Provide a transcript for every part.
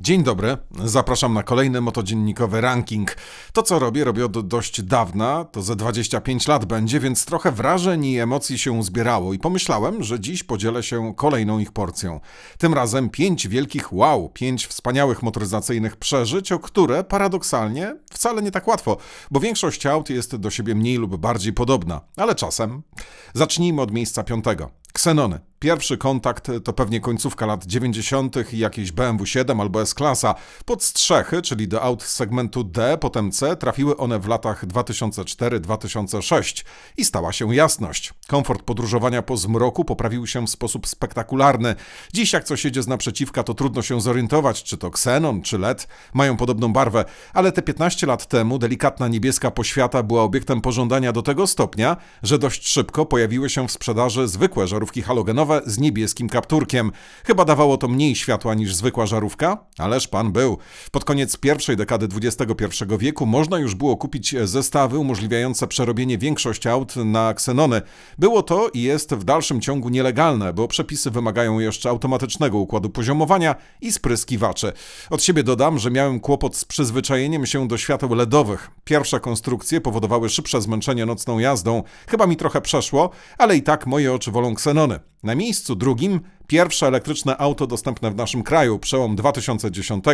Dzień dobry, zapraszam na kolejny motodziennikowy ranking. To co robię, robię od dość dawna, to ze 25 lat będzie, więc trochę wrażeń i emocji się zbierało i pomyślałem, że dziś podzielę się kolejną ich porcją. Tym razem 5 wielkich wow, 5 wspaniałych motoryzacyjnych przeżyć, o które paradoksalnie wcale nie tak łatwo, bo większość aut jest do siebie mniej lub bardziej podobna, ale czasem. Zacznijmy od miejsca piątego. Ksenony. Pierwszy kontakt to pewnie końcówka lat 90. i jakieś BMW 7 albo S-klasa. Pod strzechy, czyli do aut z segmentu D, potem C, trafiły one w latach 2004-2006 i stała się jasność. Komfort podróżowania po zmroku poprawił się w sposób spektakularny. Dziś jak coś jedzie z naprzeciwka, to trudno się zorientować, czy to ksenon, czy LED. Mają podobną barwę, ale te 15 lat temu delikatna niebieska poświata była obiektem pożądania do tego stopnia, że dość szybko pojawiły się w sprzedaży zwykłe żarówki halogenowe, z niebieskim kapturkiem. Chyba dawało to mniej światła niż zwykła żarówka, ależ pan był. Pod koniec pierwszej dekady XXI wieku można już było kupić zestawy umożliwiające przerobienie większości aut na ksenony. Było to i jest w dalszym ciągu nielegalne, bo przepisy wymagają jeszcze automatycznego układu poziomowania i spryskiwaczy. Od siebie dodam, że miałem kłopot z przyzwyczajeniem się do świateł LEDowych. Pierwsze konstrukcje powodowały szybsze zmęczenie nocną jazdą. Chyba mi trochę przeszło, ale i tak moje oczy wolą ksenony. Na miejscu drugim Pierwsze elektryczne auto dostępne w naszym kraju, przełom 2010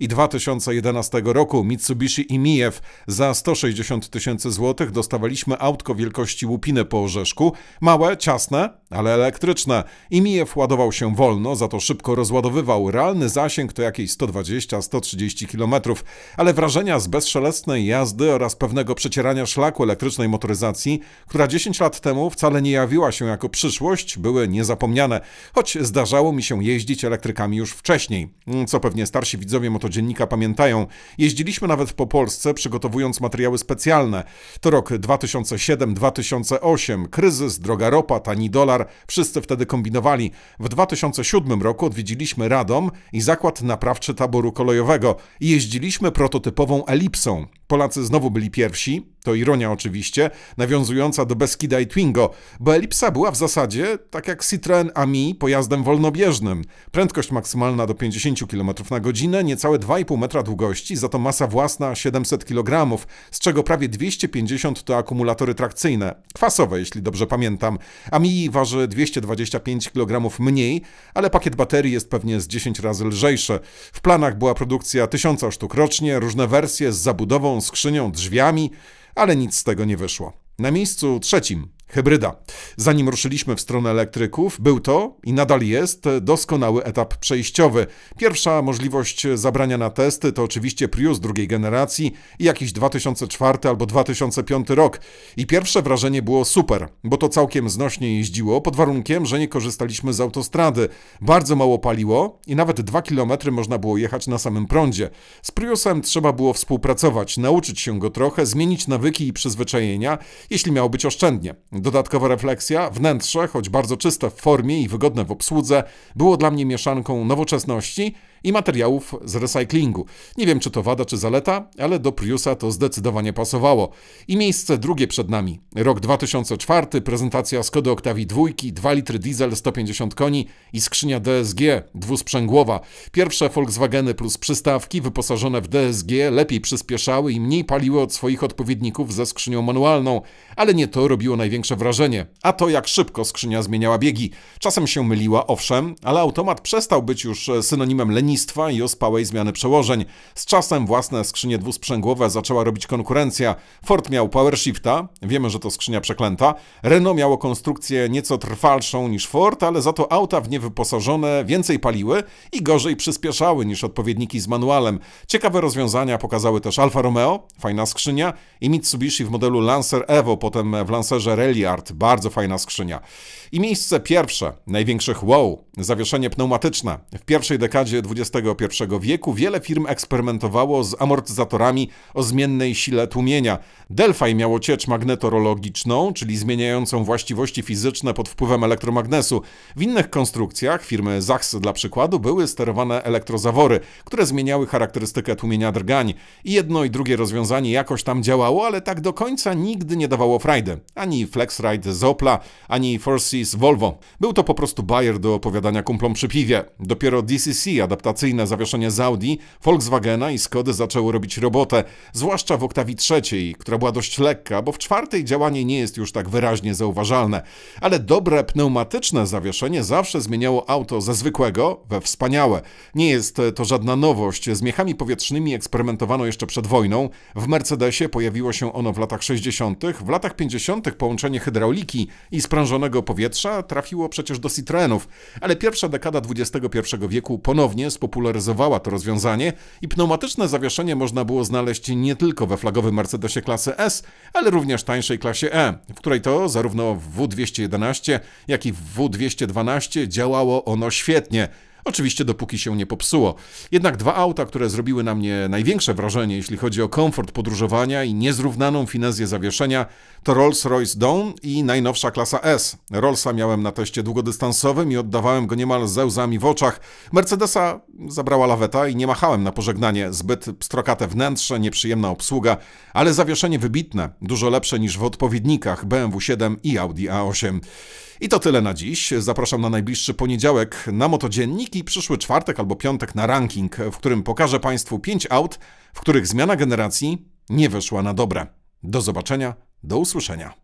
i 2011 roku, Mitsubishi i Mijew. Za 160 tysięcy złotych dostawaliśmy autko wielkości łupiny po orzeszku. Małe, ciasne, ale elektryczne. I Mijew ładował się wolno, za to szybko rozładowywał. Realny zasięg to jakieś 120-130 km, ale wrażenia z bezszelestnej jazdy oraz pewnego przecierania szlaku elektrycznej motoryzacji, która 10 lat temu wcale nie jawiła się jako przyszłość, były niezapomniane. Choć zdarzało mi się jeździć elektrykami już wcześniej. Co pewnie starsi widzowie motodziennika pamiętają, jeździliśmy nawet po Polsce, przygotowując materiały specjalne. To rok 2007-2008, kryzys, droga ropa, tani dolar, wszyscy wtedy kombinowali. W 2007 roku odwiedziliśmy Radom i zakład naprawczy taboru kolejowego i jeździliśmy prototypową elipsą. Polacy znowu byli pierwsi, to ironia oczywiście, nawiązująca do Beskida i Twingo, bo Elipsa była w zasadzie, tak jak Citroën Ami, pojazdem wolnobieżnym. Prędkość maksymalna do 50 km na godzinę, niecałe 2,5 metra długości, za to masa własna 700 kg, z czego prawie 250 to akumulatory trakcyjne, kwasowe jeśli dobrze pamiętam. Ami waży 225 kg mniej, ale pakiet baterii jest pewnie z 10 razy lżejszy. W planach była produkcja 1000 sztuk rocznie, różne wersje z zabudową, skrzynią, drzwiami ale nic z tego nie wyszło. Na miejscu trzecim hybryda. Zanim ruszyliśmy w stronę elektryków, był to i nadal jest doskonały etap przejściowy. Pierwsza możliwość zabrania na testy to oczywiście Prius drugiej generacji i jakiś 2004 albo 2005 rok. I pierwsze wrażenie było super, bo to całkiem znośnie jeździło, pod warunkiem, że nie korzystaliśmy z autostrady. Bardzo mało paliło i nawet 2 km można było jechać na samym prądzie. Z Priusem trzeba było współpracować, nauczyć się go trochę, zmienić nawyki i przyzwyczajenia, jeśli miało być oszczędnie. Dodatkowa refleksja, wnętrze, choć bardzo czyste w formie i wygodne w obsłudze, było dla mnie mieszanką nowoczesności i materiałów z recyklingu. Nie wiem, czy to wada, czy zaleta, ale do Priusa to zdecydowanie pasowało. I miejsce drugie przed nami. Rok 2004, prezentacja Skody Octavii 2, 2 litry diesel 150 koni i skrzynia DSG dwusprzęgłowa. Pierwsze Volkswageny plus przystawki wyposażone w DSG lepiej przyspieszały i mniej paliły od swoich odpowiedników ze skrzynią manualną, ale nie to robiło największe wrażenie. A to jak szybko skrzynia zmieniała biegi. Czasem się myliła, owszem, ale automat przestał być już synonimem lenistwa rolnictwa i ospałej zmiany przełożeń. Z czasem własne skrzynie dwusprzęgłowe zaczęła robić konkurencja. Ford miał PowerShifta, wiemy, że to skrzynia przeklęta. Renault miało konstrukcję nieco trwalszą niż Ford, ale za to auta w nie wyposażone więcej paliły i gorzej przyspieszały niż odpowiedniki z manualem. Ciekawe rozwiązania pokazały też Alfa Romeo, fajna skrzynia, i Mitsubishi w modelu Lancer Evo, potem w Lancerze Reliard, bardzo fajna skrzynia. I miejsce pierwsze, największych wow, zawieszenie pneumatyczne. W pierwszej dekadzie XX XXI wieku wiele firm eksperymentowało z amortyzatorami o zmiennej sile tłumienia. Delphi miało ciecz magnetorologiczną, czyli zmieniającą właściwości fizyczne pod wpływem elektromagnesu. W innych konstrukcjach firmy Zachs dla przykładu były sterowane elektrozawory, które zmieniały charakterystykę tłumienia drgań. I jedno i drugie rozwiązanie jakoś tam działało, ale tak do końca nigdy nie dawało frajdy. Ani FlexRide z Opla, ani Forces Volvo. Był to po prostu bajer do opowiadania kumplom przy piwie. Dopiero DCC adaptacja zawieszenie z Audi, Volkswagena i Skody zaczęły robić robotę, zwłaszcza w oktawi trzeciej, która była dość lekka, bo w czwartej działanie nie jest już tak wyraźnie zauważalne. Ale dobre pneumatyczne zawieszenie zawsze zmieniało auto ze zwykłego we wspaniałe. Nie jest to żadna nowość, z miechami powietrznymi eksperymentowano jeszcze przed wojną, w Mercedesie pojawiło się ono w latach 60., w latach 50. połączenie hydrauliki i sprężonego powietrza trafiło przecież do Citroenów, ale pierwsza dekada XXI wieku ponownie spopularyzowała to rozwiązanie i pneumatyczne zawieszenie można było znaleźć nie tylko we flagowym Mercedesie klasy S, ale również tańszej klasie E, w której to zarówno w W211, jak i w W212 działało ono świetnie – Oczywiście dopóki się nie popsuło. Jednak dwa auta, które zrobiły na mnie największe wrażenie, jeśli chodzi o komfort podróżowania i niezrównaną finezję zawieszenia, to Rolls-Royce Dawn i najnowsza klasa S. Rollsa miałem na teście długodystansowym i oddawałem go niemal ze łzami w oczach. Mercedesa zabrała laweta i nie machałem na pożegnanie. Zbyt pstrokate wnętrze, nieprzyjemna obsługa, ale zawieszenie wybitne, dużo lepsze niż w odpowiednikach BMW 7 i Audi A8. I to tyle na dziś. Zapraszam na najbliższy poniedziałek na Motodziennik przyszły czwartek albo piątek na ranking, w którym pokażę Państwu 5 aut, w których zmiana generacji nie wyszła na dobre. Do zobaczenia, do usłyszenia.